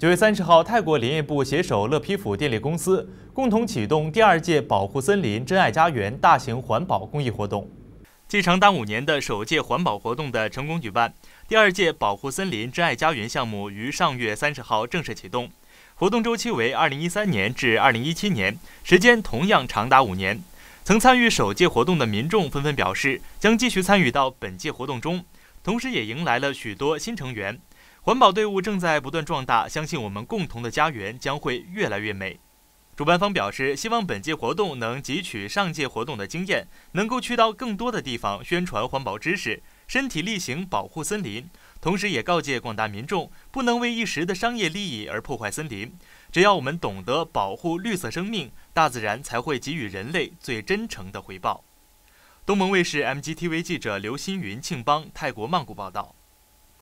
九月三十号，泰国林业部携手乐皮府电力公司，共同启动第二届“保护森林，珍爱家园”大型环保公益活动。继长达五年的首届环保活动的成功举办，第二届“保护森林，珍爱家园”项目于上月三十号正式启动。活动周期为二零一三年至二零一七年，时间同样长达五年。曾参与首届活动的民众纷纷表示将继续参与到本届活动中，同时也迎来了许多新成员。环保队伍正在不断壮大，相信我们共同的家园将会越来越美。主办方表示，希望本届活动能汲取上届活动的经验，能够去到更多的地方宣传环保知识，身体力行保护森林。同时，也告诫广大民众，不能为一时的商业利益而破坏森林。只要我们懂得保护绿色生命，大自然才会给予人类最真诚的回报。东盟卫视 MGTV 记者刘新云、庆邦泰国曼谷报道。